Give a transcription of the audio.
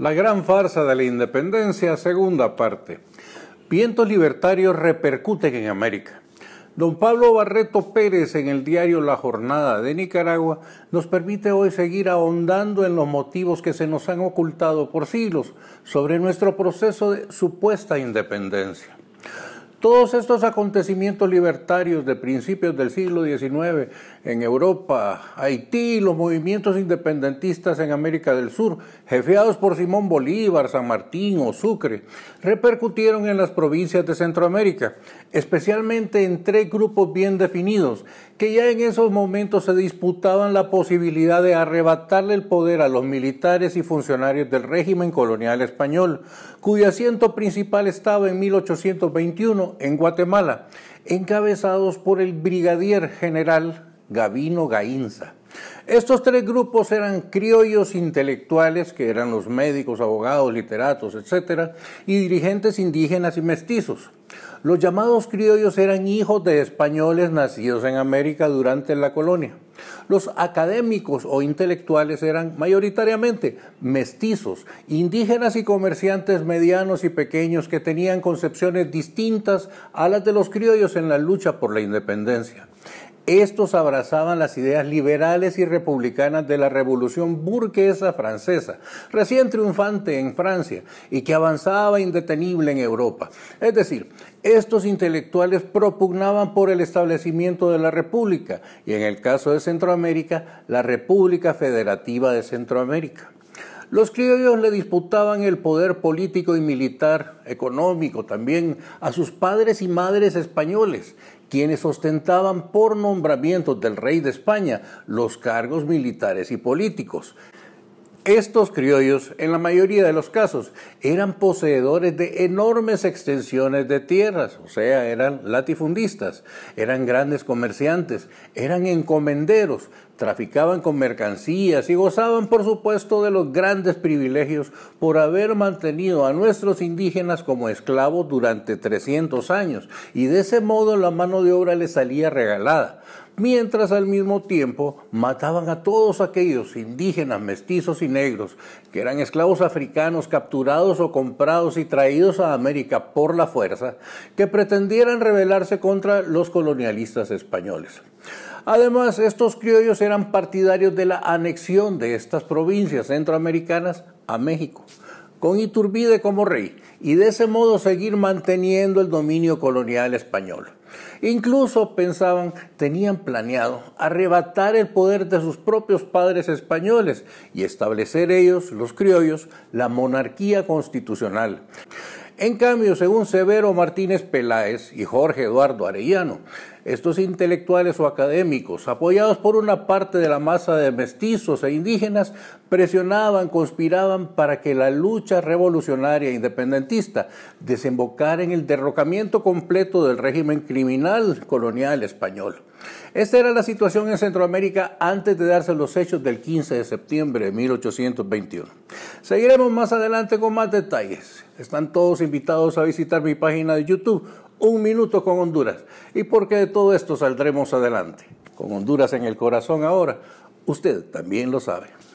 La gran farsa de la independencia, segunda parte. Vientos libertarios repercuten en América. Don Pablo Barreto Pérez en el diario La Jornada de Nicaragua nos permite hoy seguir ahondando en los motivos que se nos han ocultado por siglos sobre nuestro proceso de supuesta independencia. Todos estos acontecimientos libertarios de principios del siglo XIX en Europa, Haití, los movimientos independentistas en América del Sur, jefeados por Simón Bolívar, San Martín o Sucre, repercutieron en las provincias de Centroamérica, especialmente en tres grupos bien definidos que ya en esos momentos se disputaban la posibilidad de arrebatarle el poder a los militares y funcionarios del régimen colonial español, cuyo asiento principal estaba en 1821 en Guatemala, encabezados por el brigadier general Gavino Gainza. Estos tres grupos eran criollos intelectuales, que eran los médicos, abogados, literatos, etc., y dirigentes indígenas y mestizos. Los llamados criollos eran hijos de españoles nacidos en América durante la colonia. Los académicos o intelectuales eran mayoritariamente mestizos, indígenas y comerciantes medianos y pequeños que tenían concepciones distintas a las de los criollos en la lucha por la independencia. Estos abrazaban las ideas liberales y republicanas de la Revolución burguesa francesa, recién triunfante en Francia y que avanzaba indetenible en Europa. Es decir, estos intelectuales propugnaban por el establecimiento de la República y en el caso de Centroamérica, la República Federativa de Centroamérica. Los criollos le disputaban el poder político y militar, económico también, a sus padres y madres españoles, quienes ostentaban por nombramiento del rey de España los cargos militares y políticos. Estos criollos, en la mayoría de los casos, eran poseedores de enormes extensiones de tierras, o sea, eran latifundistas, eran grandes comerciantes, eran encomenderos, traficaban con mercancías y gozaban, por supuesto, de los grandes privilegios por haber mantenido a nuestros indígenas como esclavos durante 300 años, y de ese modo la mano de obra les salía regalada mientras al mismo tiempo mataban a todos aquellos indígenas, mestizos y negros que eran esclavos africanos capturados o comprados y traídos a América por la fuerza, que pretendieran rebelarse contra los colonialistas españoles. Además, estos criollos eran partidarios de la anexión de estas provincias centroamericanas a México con Iturbide como rey y de ese modo seguir manteniendo el dominio colonial español. Incluso pensaban, tenían planeado arrebatar el poder de sus propios padres españoles y establecer ellos, los criollos, la monarquía constitucional. En cambio, según Severo Martínez Peláez y Jorge Eduardo Arellano, estos intelectuales o académicos, apoyados por una parte de la masa de mestizos e indígenas, presionaban, conspiraban para que la lucha revolucionaria e independentista desembocara en el derrocamiento completo del régimen criminal colonial español. Esta era la situación en Centroamérica antes de darse los hechos del 15 de septiembre de 1821. Seguiremos más adelante con más detalles. Están todos invitados a visitar mi página de YouTube un minuto con Honduras. ¿Y por qué de todo esto saldremos adelante? Con Honduras en el corazón ahora. Usted también lo sabe.